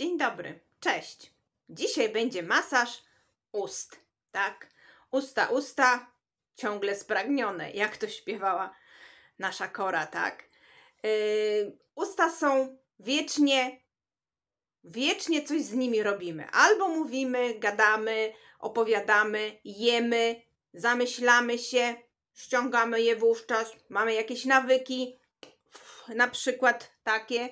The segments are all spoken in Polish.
Dzień dobry, cześć. Dzisiaj będzie masaż ust, tak? Usta, usta, ciągle spragnione, jak to śpiewała nasza Kora, tak? Yy, usta są wiecznie, wiecznie coś z nimi robimy. Albo mówimy, gadamy, opowiadamy, jemy, zamyślamy się, ściągamy je wówczas, mamy jakieś nawyki, na przykład takie,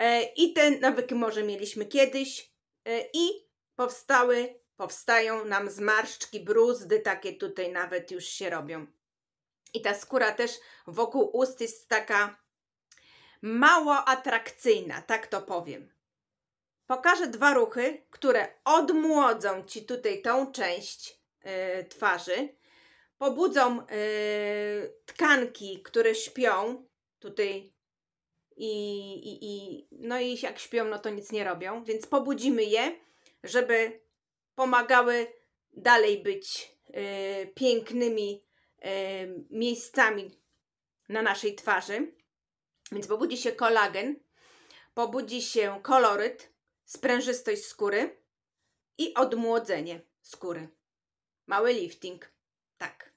E, I te nawyki może mieliśmy kiedyś e, i powstały, powstają nam zmarszczki, bruzdy, takie tutaj nawet już się robią. I ta skóra też wokół ust jest taka mało atrakcyjna, tak to powiem. Pokażę dwa ruchy, które odmłodzą Ci tutaj tą część e, twarzy, pobudzą tkanki, które śpią, tutaj i, i, i no i jak śpią, no to nic nie robią, więc pobudzimy je, żeby pomagały dalej być y, pięknymi y, miejscami na naszej twarzy. Więc pobudzi się kolagen, pobudzi się koloryt, sprężystość skóry i odmłodzenie skóry. Mały lifting. Tak.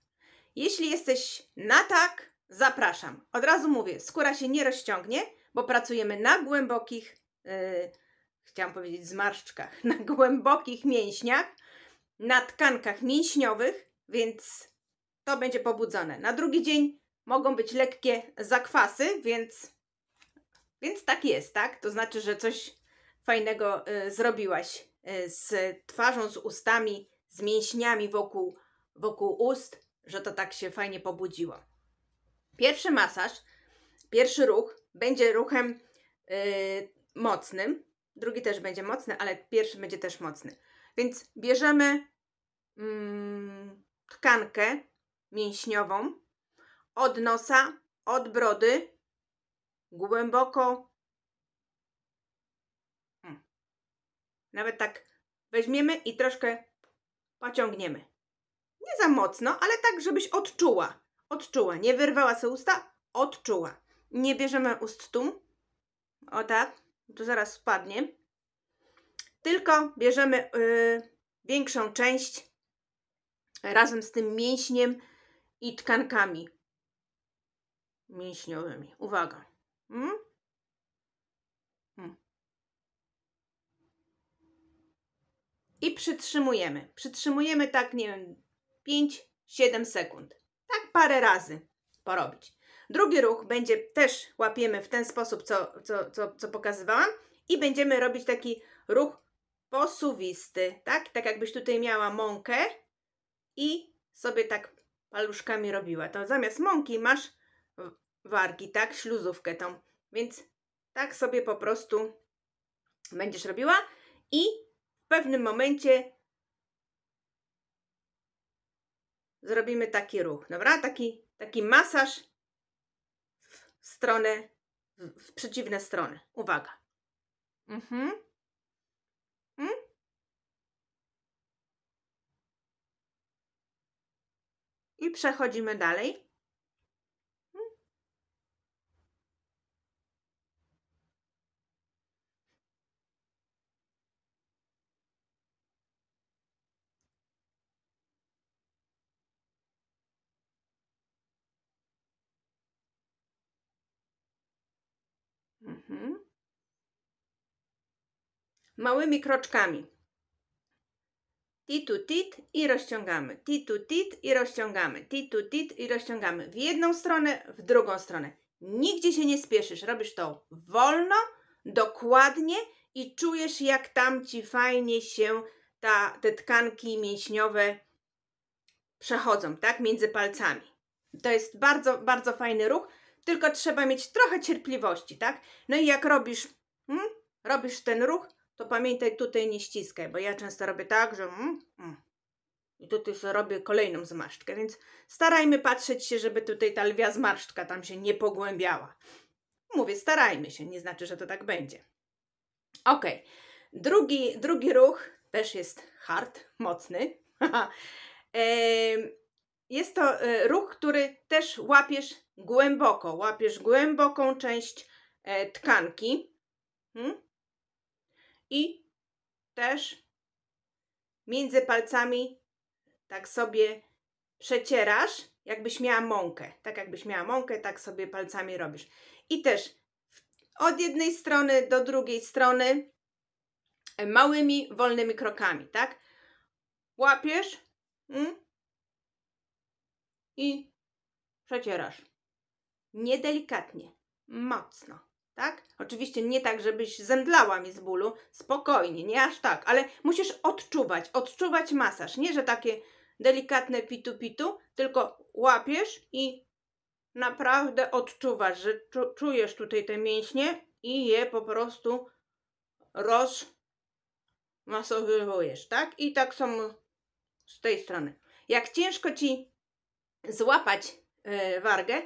Jeśli jesteś na tak, zapraszam. Od razu mówię, skóra się nie rozciągnie, bo pracujemy na głębokich, yy, chciałam powiedzieć zmarszczkach, na głębokich mięśniach, na tkankach mięśniowych, więc to będzie pobudzone. Na drugi dzień mogą być lekkie zakwasy, więc, więc tak jest, tak? To znaczy, że coś fajnego y, zrobiłaś y, z twarzą, z ustami, z mięśniami wokół, wokół ust, że to tak się fajnie pobudziło. Pierwszy masaż, pierwszy ruch będzie ruchem yy, mocnym, drugi też będzie mocny, ale pierwszy będzie też mocny. Więc bierzemy mm, tkankę mięśniową od nosa, od brody, głęboko. Hmm. Nawet tak weźmiemy i troszkę pociągniemy. Nie za mocno, ale tak, żebyś odczuła. Odczuła, nie wyrwała sobie usta, odczuła nie bierzemy ust tu, o tak, to zaraz spadnie, tylko bierzemy y, większą część razem z tym mięśniem i tkankami mięśniowymi. Uwaga. Hmm? Hmm. I przytrzymujemy. Przytrzymujemy tak, nie wiem, 5-7 sekund. Tak parę razy porobić. Drugi ruch będzie też łapiemy w ten sposób, co, co, co, co pokazywałam i będziemy robić taki ruch posuwisty, tak? Tak jakbyś tutaj miała mąkę i sobie tak paluszkami robiła. To zamiast mąki masz wargi, tak? Śluzówkę tą. Więc tak sobie po prostu będziesz robiła i w pewnym momencie zrobimy taki ruch, dobra? Taki, taki masaż stronę, w przeciwne strony. Uwaga. Mhm. Mm? I przechodzimy dalej. Mhm. Małymi kroczkami. Titu tit i rozciągamy. Titu tit i rozciągamy. Titu tit i rozciągamy. W jedną stronę, w drugą stronę. Nigdzie się nie spieszysz. Robisz to wolno, dokładnie i czujesz, jak tam ci fajnie się ta, te tkanki mięśniowe przechodzą, tak? Między palcami. To jest bardzo, bardzo fajny ruch tylko trzeba mieć trochę cierpliwości, tak? No i jak robisz, hmm, robisz ten ruch, to pamiętaj tutaj nie ściskaj, bo ja często robię tak, że hmm, hmm. i tutaj robię kolejną zmarszczkę, więc starajmy patrzeć się, żeby tutaj ta lwia zmarszczka tam się nie pogłębiała. Mówię, starajmy się, nie znaczy, że to tak będzie. Ok, drugi, drugi ruch też jest hard, mocny. eee, jest to e, ruch, który też łapiesz głęboko, łapiesz głęboką część e, tkanki hmm? i też między palcami tak sobie przecierasz, jakbyś miała mąkę. Tak jakbyś miała mąkę, tak sobie palcami robisz. I też od jednej strony do drugiej strony e, małymi, wolnymi krokami, tak? Łapiesz, hmm? i przecierasz. Niedelikatnie, mocno, tak? Oczywiście nie tak, żebyś zemdlała mi z bólu, spokojnie, nie aż tak, ale musisz odczuwać, odczuwać masaż. Nie, że takie delikatne pitu-pitu, tylko łapiesz i naprawdę odczuwasz, że czujesz tutaj te mięśnie i je po prostu rozmasowywujesz, tak? I tak samo z tej strony. Jak ciężko ci złapać e, wargę,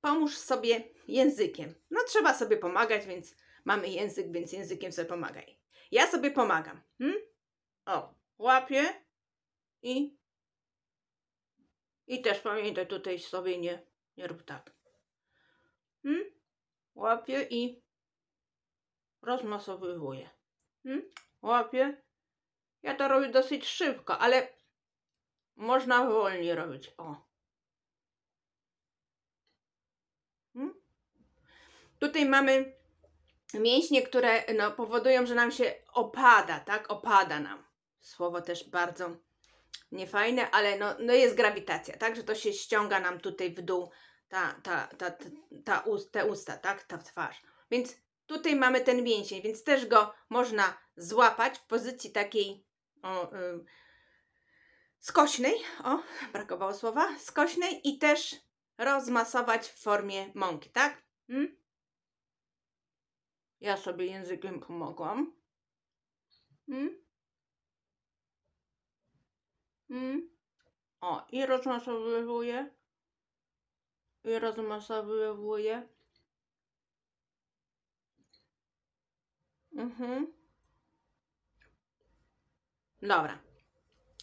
pomóż sobie językiem. No trzeba sobie pomagać, więc mamy język, więc językiem sobie pomagaj. Ja sobie pomagam. Hmm? O, łapię i i też pamiętaj tutaj sobie nie, nie rób tak. Hmm? Łapię i rozmasowuję Hmm? Łapię. Ja to robię dosyć szybko, ale można wolniej robić. O. Hmm? Tutaj mamy mięśnie, które no, powodują, że nam się opada, tak? Opada nam. Słowo też bardzo niefajne, ale no, no jest grawitacja, tak? Że to się ściąga nam tutaj w dół ta, ta, ta, ta, ta ust, te usta, tak? Ta twarz. Więc tutaj mamy ten mięsień, więc też go można złapać w pozycji takiej o, y, skośnej, o, brakowało słowa, skośnej i też rozmasować w formie mąki, tak? Hmm? Ja sobie językiem pomogłam. Hmm? Hmm? O, i rozmasowuję, I rozmasowuję, Mhm. Dobra.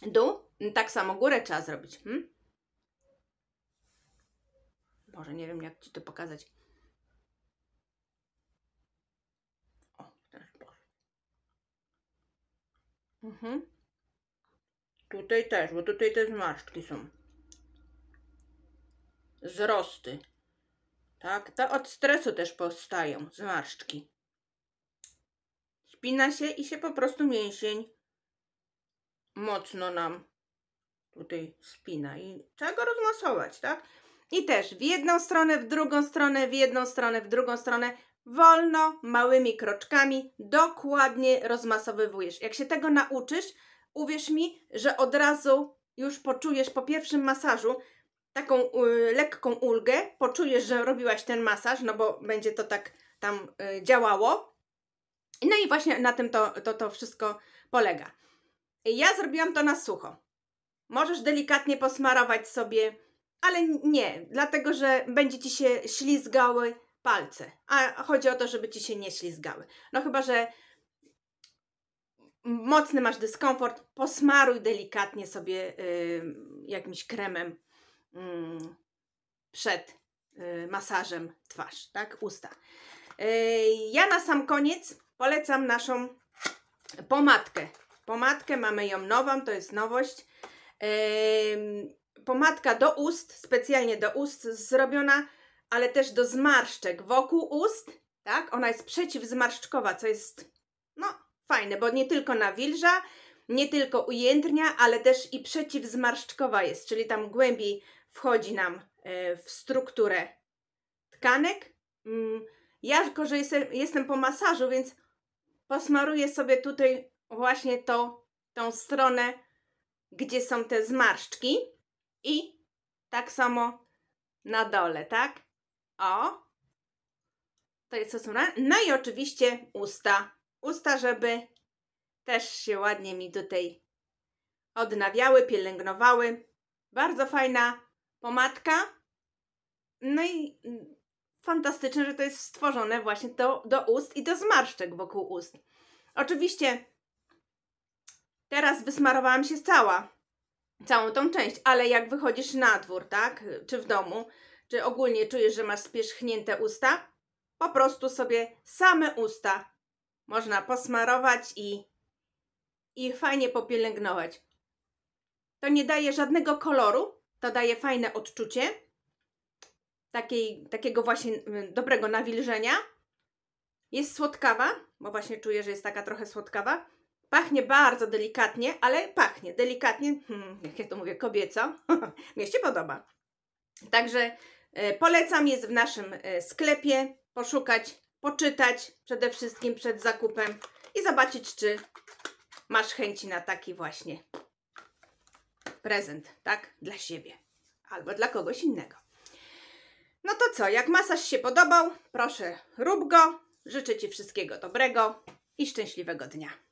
Dół. Mm, tak samo górę trzeba zrobić. Hmm? Boże, nie wiem jak Ci to pokazać. O, teraz Boże. Mhm. Tutaj też, bo tutaj te zmarszczki są. Zrosty. Tak, to od stresu też powstają zmarszczki. Spina się i się po prostu mięsień mocno nam tutaj spina i trzeba go rozmasować, tak? I też w jedną stronę, w drugą stronę, w jedną stronę, w drugą stronę, wolno, małymi kroczkami, dokładnie rozmasowywujesz. Jak się tego nauczysz, uwierz mi, że od razu już poczujesz po pierwszym masażu taką y, lekką ulgę, poczujesz, że robiłaś ten masaż, no bo będzie to tak tam y, działało. No i właśnie na tym to, to, to wszystko polega. Ja zrobiłam to na sucho. Możesz delikatnie posmarować sobie, ale nie, dlatego że będzie ci się ślizgały palce. A chodzi o to, żeby ci się nie ślizgały. No chyba, że mocny masz dyskomfort, posmaruj delikatnie sobie y, jakimś kremem y, przed y, masażem twarz, tak? Usta. Y, ja na sam koniec polecam naszą pomadkę. Pomadkę mamy ją nową, to jest nowość pomadka do ust, specjalnie do ust zrobiona, ale też do zmarszczek wokół ust, tak? Ona jest przeciwzmarszczkowa, co jest no fajne, bo nie tylko nawilża, nie tylko ujędrnia, ale też i przeciwzmarszczkowa jest, czyli tam głębiej wchodzi nam e, w strukturę tkanek. Mm, ja, jako że jestem po masażu, więc posmaruję sobie tutaj właśnie to, tą stronę gdzie są te zmarszczki i tak samo na dole, tak? O, to jest osłona. No i oczywiście usta. Usta, żeby też się ładnie mi tutaj odnawiały, pielęgnowały. Bardzo fajna pomadka. No i fantastyczne, że to jest stworzone właśnie do, do ust i do zmarszczek wokół ust. Oczywiście Teraz wysmarowałam się cała, całą tą część, ale jak wychodzisz na dwór, tak, czy w domu, czy ogólnie czujesz, że masz spierzchnięte usta, po prostu sobie same usta można posmarować i, i fajnie popielęgnować. To nie daje żadnego koloru, to daje fajne odczucie takiej, takiego właśnie mm, dobrego nawilżenia. Jest słodkawa, bo właśnie czuję, że jest taka trochę słodkawa Pachnie bardzo delikatnie, ale pachnie delikatnie, hmm, jak ja to mówię, kobieco. Mnie się podoba. Także e, polecam, jest w naszym e, sklepie. Poszukać, poczytać przede wszystkim przed zakupem i zobaczyć, czy masz chęci na taki właśnie prezent, tak? Dla siebie albo dla kogoś innego. No to co, jak masaż się podobał, proszę rób go. Życzę Ci wszystkiego dobrego i szczęśliwego dnia.